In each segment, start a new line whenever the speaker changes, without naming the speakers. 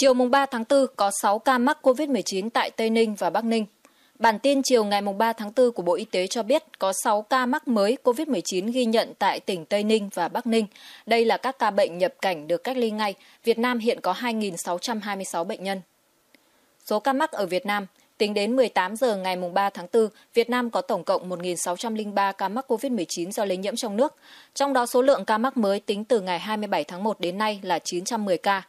Chiều mùng 3 tháng 4 có 6 ca mắc COVID-19 tại Tây Ninh và Bắc Ninh. Bản tin chiều ngày 3 tháng 4 của Bộ Y tế cho biết có 6 ca mắc mới COVID-19 ghi nhận tại tỉnh Tây Ninh và Bắc Ninh. Đây là các ca bệnh nhập cảnh được cách ly ngay. Việt Nam hiện có 2.626 bệnh nhân. Số ca mắc ở Việt Nam Tính đến 18 giờ ngày 3 tháng 4, Việt Nam có tổng cộng 1.603 ca mắc COVID-19 do lây nhiễm trong nước. Trong đó số lượng ca mắc mới tính từ ngày 27 tháng 1 đến nay là 910 ca.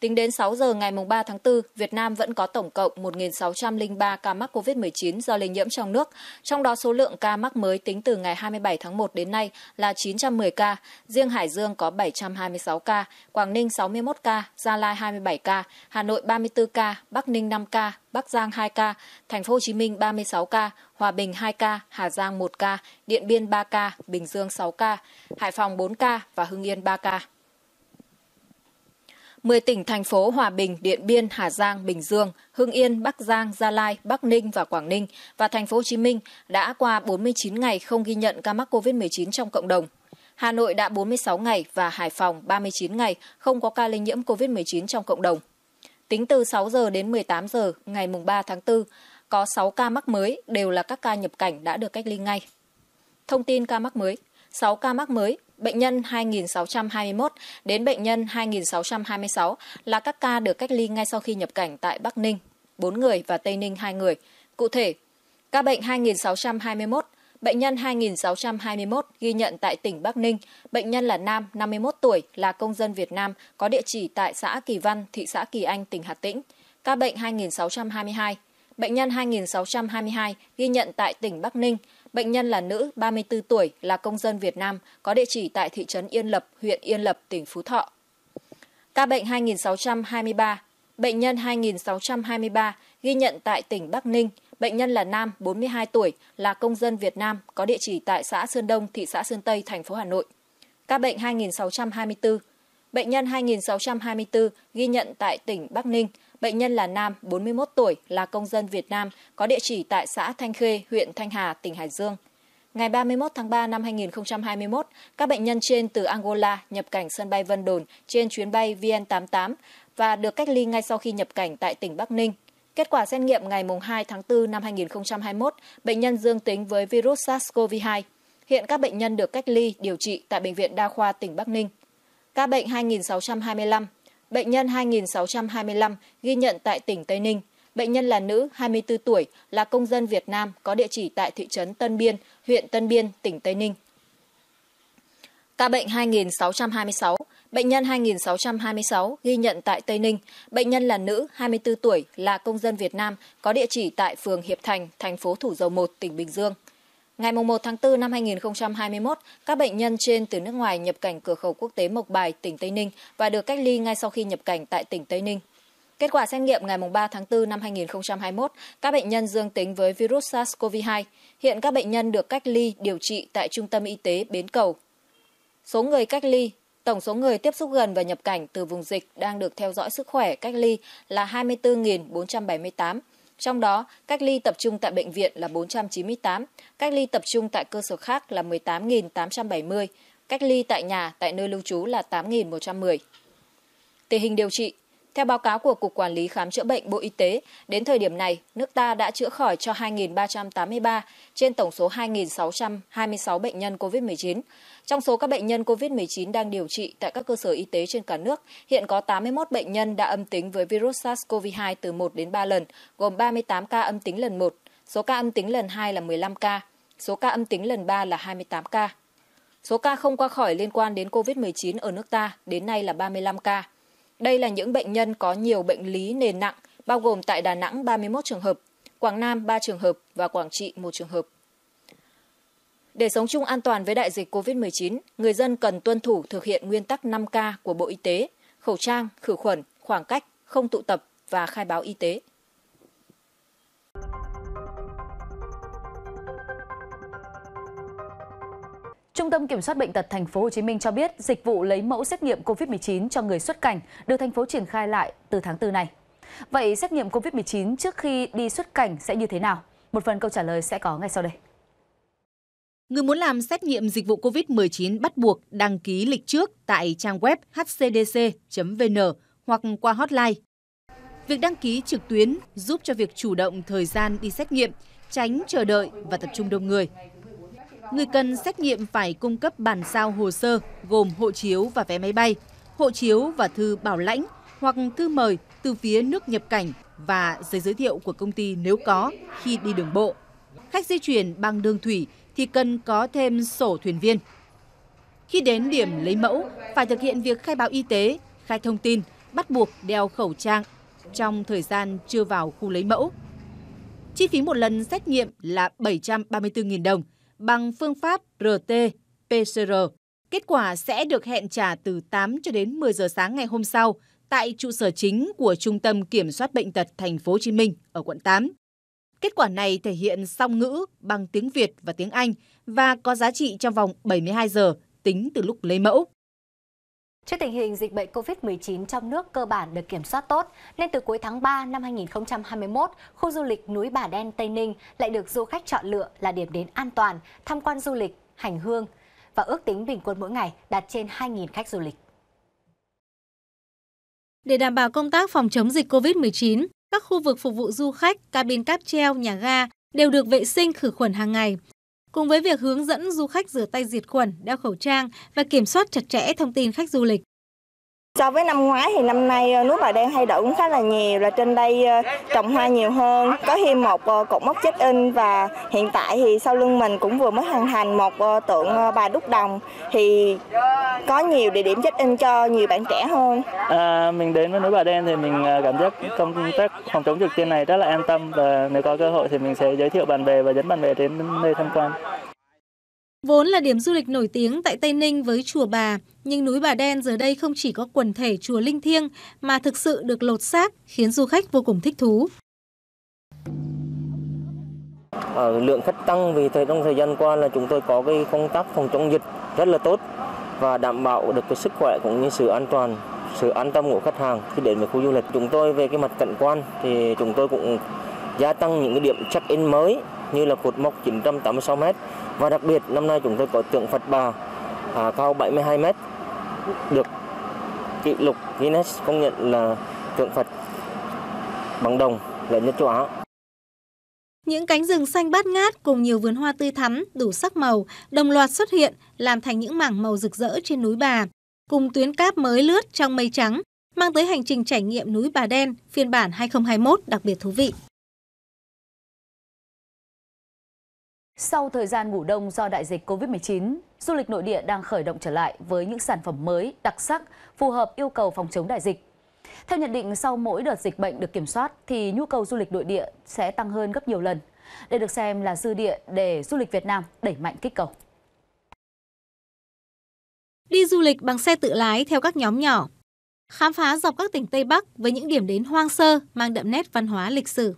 Tính đến 6 giờ ngày 3 tháng 4, Việt Nam vẫn có tổng cộng 1.603 ca mắc COVID-19 do lây nhiễm trong nước. Trong đó số lượng ca mắc mới tính từ ngày 27 tháng 1 đến nay là 910 ca, riêng Hải Dương có 726 ca, Quảng Ninh 61 ca, Gia Lai 27 ca, Hà Nội 34 ca, Bắc Ninh 5 ca, Bắc Giang 2 ca, Thành phố Hồ Chí Minh 36 ca, Hòa Bình 2 ca, Hà Giang 1 ca, Điện Biên 3 ca, Bình Dương 6 ca, Hải Phòng 4 ca và Hưng Yên 3 ca. 10 tỉnh thành phố Hòa Bình, Điện Biên, Hà Giang, Bình Dương, Hưng Yên, Bắc Giang, Gia Lai, Bắc Ninh và Quảng Ninh và thành phố Hồ Chí Minh đã qua 49 ngày không ghi nhận ca mắc COVID-19 trong cộng đồng. Hà Nội đã 46 ngày và Hải Phòng 39 ngày không có ca lây nhiễm COVID-19 trong cộng đồng. Tính từ 6 giờ đến 18 giờ ngày mùng 3 tháng 4, có 6 ca mắc mới đều là các ca nhập cảnh đã được cách ly ngay. Thông tin ca mắc mới 6 ca mắc mới bệnh nhân 2621 đến bệnh nhân 2626 là các ca được cách ly ngay sau khi nhập cảnh tại Bắc Ninh 4 người và Tây Ninh 2 người. Cụ thể, ca bệnh 2621, bệnh nhân 2621 ghi nhận tại tỉnh Bắc Ninh, bệnh nhân là nam 51 tuổi là công dân Việt Nam có địa chỉ tại xã Kỳ Văn, thị xã Kỳ Anh, tỉnh Hà Tĩnh. Ca bệnh 2622, bệnh nhân 2622 ghi nhận tại tỉnh Bắc Ninh, Bệnh nhân là nữ, 34 tuổi, là công dân Việt Nam, có địa chỉ tại thị trấn Yên Lập, huyện Yên Lập, tỉnh Phú Thọ. Ca bệnh 2623, bệnh nhân 2623 ghi nhận tại tỉnh Bắc Ninh, bệnh nhân là nam, 42 tuổi, là công dân Việt Nam, có địa chỉ tại xã Sơn Đông, thị xã Sơn Tây, thành phố Hà Nội. Ca bệnh 2624, bệnh nhân 2624 ghi nhận tại tỉnh Bắc Ninh, Bệnh nhân là nam, 41 tuổi, là công dân Việt Nam, có địa chỉ tại xã Thanh Khê, huyện Thanh Hà, tỉnh Hải Dương. Ngày 31 tháng 3 năm 2021, các bệnh nhân trên từ Angola nhập cảnh sân bay Vân Đồn trên chuyến bay VN88 và được cách ly ngay sau khi nhập cảnh tại tỉnh Bắc Ninh. Kết quả xét nghiệm ngày 2 tháng 4 năm 2021, bệnh nhân dương tính với virus SARS-CoV-2. Hiện các bệnh nhân được cách ly điều trị tại Bệnh viện Đa khoa tỉnh Bắc Ninh. Ca bệnh 2625 Bệnh nhân 2625 ghi nhận tại tỉnh Tây Ninh. Bệnh nhân là nữ, 24 tuổi, là công dân Việt Nam, có địa chỉ tại thị trấn Tân Biên, huyện Tân Biên, tỉnh Tây Ninh. Ca bệnh 2626, bệnh nhân 2626 ghi nhận tại Tây Ninh. Bệnh nhân là nữ, 24 tuổi, là công dân Việt Nam, có địa chỉ tại phường Hiệp Thành, thành phố Thủ Dầu Một, tỉnh Bình Dương. Ngày 1 tháng 4 năm 2021, các bệnh nhân trên từ nước ngoài nhập cảnh cửa khẩu quốc tế Mộc Bài, tỉnh Tây Ninh và được cách ly ngay sau khi nhập cảnh tại tỉnh Tây Ninh. Kết quả xét nghiệm ngày 3 tháng 4 năm 2021, các bệnh nhân dương tính với virus SARS-CoV-2. Hiện các bệnh nhân được cách ly điều trị tại Trung tâm Y tế Bến Cầu. Số người cách ly, tổng số người tiếp xúc gần và nhập cảnh từ vùng dịch đang được theo dõi sức khỏe cách ly là 24.478. Trong đó, cách ly tập trung tại bệnh viện là 498, cách ly tập trung tại cơ sở khác là 18.870, cách ly tại nhà tại nơi lưu trú là 8.110. Tình hình điều trị theo báo cáo của Cục Quản lý Khám chữa bệnh Bộ Y tế, đến thời điểm này, nước ta đã chữa khỏi cho 2.383 trên tổng số 2.626 bệnh nhân COVID-19. Trong số các bệnh nhân COVID-19 đang điều trị tại các cơ sở y tế trên cả nước, hiện có 81 bệnh nhân đã âm tính với virus SARS-CoV-2 từ 1 đến 3 lần, gồm 38 ca âm tính lần 1, số ca âm tính lần 2 là 15 ca, số ca âm tính lần 3 là 28 ca. Số ca không qua khỏi liên quan đến COVID-19 ở nước ta đến nay là 35 ca. Đây là những bệnh nhân có nhiều bệnh lý nền nặng, bao gồm tại Đà Nẵng 31 trường hợp, Quảng Nam 3 trường hợp và Quảng Trị 1 trường hợp. Để sống chung an toàn với đại dịch COVID-19, người dân cần tuân thủ thực hiện nguyên tắc 5K của Bộ Y tế, khẩu trang, khử khuẩn, khoảng cách, không tụ tập và khai báo y tế. Trung tâm Kiểm soát bệnh tật thành phố Hồ Chí Minh cho biết, dịch vụ lấy mẫu xét nghiệm COVID-19 cho người xuất cảnh được thành phố triển khai lại từ tháng 4 này. Vậy xét nghiệm COVID-19 trước khi đi xuất cảnh sẽ như thế nào? Một phần câu trả lời sẽ có ngay sau đây.
Người muốn làm xét nghiệm dịch vụ COVID-19 bắt buộc đăng ký lịch trước tại trang web hcdc.vn hoặc qua hotline. Việc đăng ký trực tuyến giúp cho việc chủ động thời gian đi xét nghiệm, tránh chờ đợi và tập trung đông người người cần xét nghiệm phải cung cấp bản sao hồ sơ gồm hộ chiếu và vé máy bay, hộ chiếu và thư bảo lãnh hoặc thư mời từ phía nước nhập cảnh và giấy giới thiệu của công ty nếu có khi đi đường bộ. Khách di chuyển bằng đường thủy thì cần có thêm sổ thuyền viên. Khi đến điểm lấy mẫu, phải thực hiện việc khai báo y tế, khai thông tin, bắt buộc đeo khẩu trang trong thời gian chưa vào khu lấy mẫu. Chi phí một lần xét nghiệm là 734.000 đồng, bằng phương pháp RT-PCR. Kết quả sẽ được hẹn trả từ 8 cho đến 10 giờ sáng ngày hôm sau tại trụ sở chính của Trung tâm Kiểm soát Bệnh tật Thành phố Hồ Chí Minh ở quận 8. Kết quả này thể hiện song ngữ bằng tiếng Việt và tiếng Anh và có giá trị trong vòng 72 giờ tính từ lúc lấy mẫu. Trước tình hình dịch bệnh COVID-19 trong nước cơ bản được kiểm soát tốt, nên từ cuối tháng 3 năm 2021, khu du lịch núi Bà Đen Tây Ninh lại được du khách chọn lựa là điểm đến an toàn, tham quan du lịch, hành hương và ước tính bình quân mỗi ngày đạt trên 2.000
khách du lịch. Để đảm bảo công tác phòng chống dịch COVID-19, các khu vực phục vụ du khách, cabin cáp treo, nhà ga đều được vệ sinh khử khuẩn hàng ngày, Cùng với việc hướng dẫn du khách rửa tay diệt khuẩn, đeo khẩu trang và kiểm soát chặt chẽ thông tin khách du lịch, So với năm ngoái thì năm nay ờ, núi Bà Đen thay đổi cũng khá là nhiều là
trên đây ờ, trồng hoa nhiều hơn, có thêm một ờ, cột mốc check-in và hiện tại thì sau lưng mình cũng vừa mới hoàn thành một tượng bà Đúc Đồng thì có nhiều địa điểm check-in cho nhiều bạn trẻ hơn.
À, mình đến với núi Bà Đen thì mình cảm giác công tác phòng chống dịch trên này rất là an tâm và nếu có cơ hội thì mình sẽ giới thiệu bạn bè và dẫn bạn bè đến nơi tham quan. Vốn là điểm du lịch nổi tiếng tại Tây Ninh với chùa Bà, nhưng núi Bà Đen giờ đây không chỉ có quần thể chùa linh thiêng mà thực sự được lột xác khiến du khách vô cùng thích thú.
Ở ờ, lượng khách tăng vì thời trong thời gian qua là chúng tôi có cái công tác phòng chống dịch rất là tốt và đảm bảo được cái sức khỏe cũng như sự an toàn sự an tâm của khách hàng khi đến với khu du lịch chúng tôi về cái mặt cận quan thì chúng tôi cũng gia tăng những cái điểm check-in mới như là cột mốc 986m và đặc biệt năm nay chúng tôi có tượng Phật Bà à, cao 72m được kỷ lục Guinness công nhận là tượng Phật bằng đồng lớn nhất châu Á.
Những cánh rừng xanh bát ngát cùng nhiều vườn hoa tươi thắm đủ sắc màu đồng loạt xuất hiện làm thành những mảng màu rực rỡ trên núi Bà, cùng tuyến cáp mới lướt trong mây trắng, mang tới hành trình trải nghiệm núi Bà Đen phiên bản 2021 đặc biệt thú vị. Sau thời gian ngủ đông do đại dịch COVID-19, du lịch nội địa đang khởi động trở lại với những sản phẩm mới, đặc sắc, phù hợp yêu cầu phòng chống đại dịch. Theo nhận định, sau mỗi đợt dịch bệnh được kiểm soát thì nhu cầu du lịch nội địa sẽ tăng hơn gấp nhiều lần. Đây được xem là dư địa để du lịch Việt Nam đẩy mạnh kích cầu. Đi du lịch bằng xe tự lái theo các nhóm nhỏ. Khám phá dọc các tỉnh Tây Bắc với những điểm đến hoang sơ mang đậm nét văn hóa lịch sử.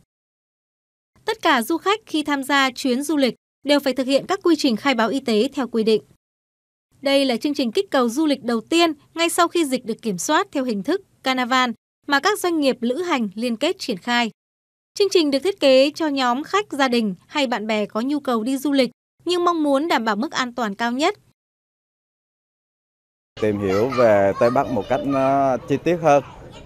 Tất cả du khách khi tham gia chuyến du lịch đều phải thực hiện các quy trình khai báo y tế theo quy định. Đây là chương trình kích cầu du lịch đầu tiên ngay sau khi dịch được kiểm soát theo hình thức Carnival mà các doanh nghiệp lữ hành liên kết triển khai. Chương trình được thiết kế cho nhóm khách gia đình hay bạn bè có nhu cầu đi du lịch nhưng mong muốn đảm bảo mức an toàn cao nhất. Tìm
hiểu về Tây Bắc một cách ờ, chi tiết hơn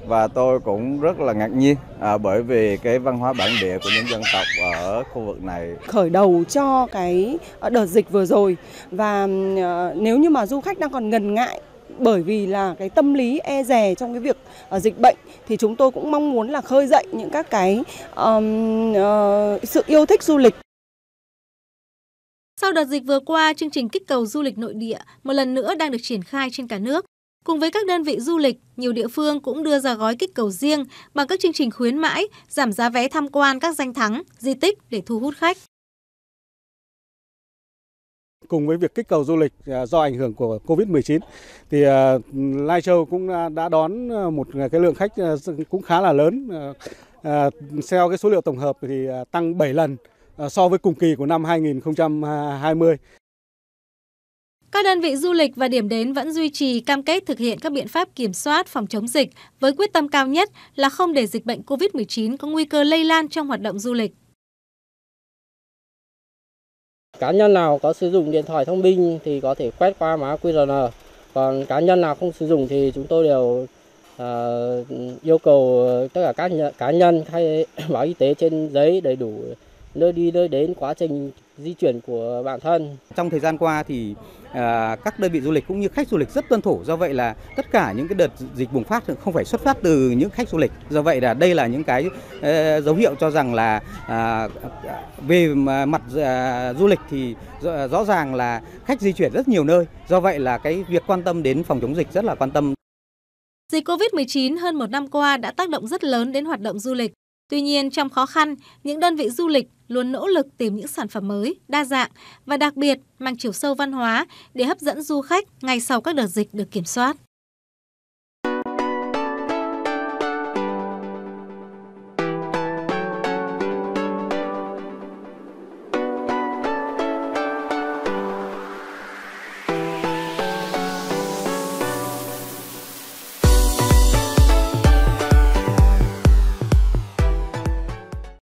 và tôi cũng rất là ngạc nhiên
à, bởi vì cái văn hóa bản địa của những dân tộc ở khu vực này
khởi đầu cho cái ờ, đợt dịch vừa rồi và ờ, nếu như mà du khách đang còn ngần ngại bởi vì là cái tâm lý e dè trong cái việc uh, dịch bệnh thì chúng tôi cũng mong muốn là khơi dậy những các cái um, uh, sự yêu thích du lịch
sau đợt dịch vừa qua, chương trình kích cầu du lịch nội địa một lần nữa đang được triển khai trên cả nước Cùng với các đơn vị du lịch, nhiều địa phương cũng đưa ra gói kích cầu riêng bằng các chương trình khuyến mãi, giảm giá vé tham quan các danh thắng, di tích để thu hút khách. Cùng với việc kích cầu du lịch à, do ảnh hưởng của Covid-19 thì à, Lai Châu cũng à, đã đón một cái lượng khách cũng khá là lớn. Theo cái số liệu tổng hợp thì tăng 7 lần so với cùng kỳ của năm 2020. Các đơn vị du lịch và điểm đến vẫn duy trì cam kết thực hiện các biện pháp kiểm soát phòng chống dịch với quyết tâm cao nhất là không để dịch bệnh COVID-19 có nguy cơ lây lan trong hoạt động du lịch. Cá nhân nào có sử dụng điện thoại thông minh thì có thể quét qua mã QR. Còn cá nhân
nào không sử dụng thì chúng tôi đều uh, yêu cầu tất cả các cá nhân khai báo y tế trên giấy đầy đủ nơi đi nơi đến quá trình di chuyển của bản thân. Trong thời gian qua thì à, các đơn vị du lịch cũng như khách du lịch rất tuân thủ do vậy là tất cả những cái đợt dịch bùng phát không phải xuất phát từ những khách du lịch do vậy là đây là những cái à, dấu hiệu cho rằng là à, về mặt à, du lịch thì rõ, rõ ràng là khách di chuyển rất nhiều nơi do vậy là cái việc quan tâm đến phòng chống
dịch rất là quan tâm Dịch COVID-19 hơn một năm qua đã tác động rất lớn đến hoạt động du lịch. Tuy nhiên, trong khó khăn, những đơn vị du lịch luôn nỗ lực tìm những sản phẩm mới, đa dạng và đặc biệt mang chiều sâu văn hóa để hấp dẫn du khách ngay sau các đợt dịch được kiểm soát.